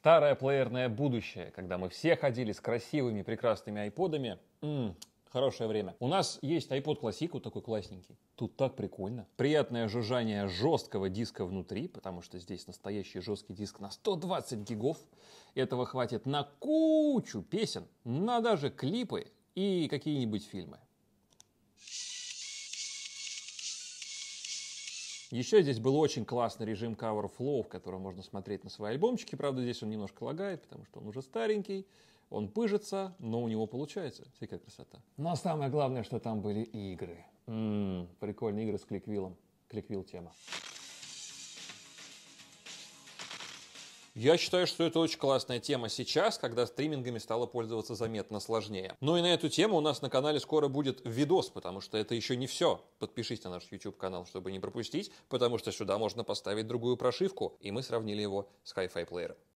Старое плеерное будущее, когда мы все ходили с красивыми прекрасными айподами. м хорошее время. У нас есть iPod Classic, вот такой классненький. Тут так прикольно. Приятное жужжание жесткого диска внутри, потому что здесь настоящий жесткий диск на 120 гигов. Этого хватит на кучу песен, на даже клипы и какие-нибудь фильмы. Еще здесь был очень классный режим Cover Flow, в можно смотреть на свои альбомчики. Правда, здесь он немножко лагает, потому что он уже старенький, он пыжится, но у него получается. всякая красота. Но самое главное, что там были игры. М-м, прикольные игры с кликвиллом. Кликвилл тема. Я считаю, что это очень классная тема сейчас, когда стримингами стало пользоваться заметно сложнее. Ну и на эту тему у нас на канале скоро будет видос, потому что это еще не все. Подпишись на наш YouTube канал, чтобы не пропустить, потому что сюда можно поставить другую прошивку, и мы сравнили его с Hi-Fi Player.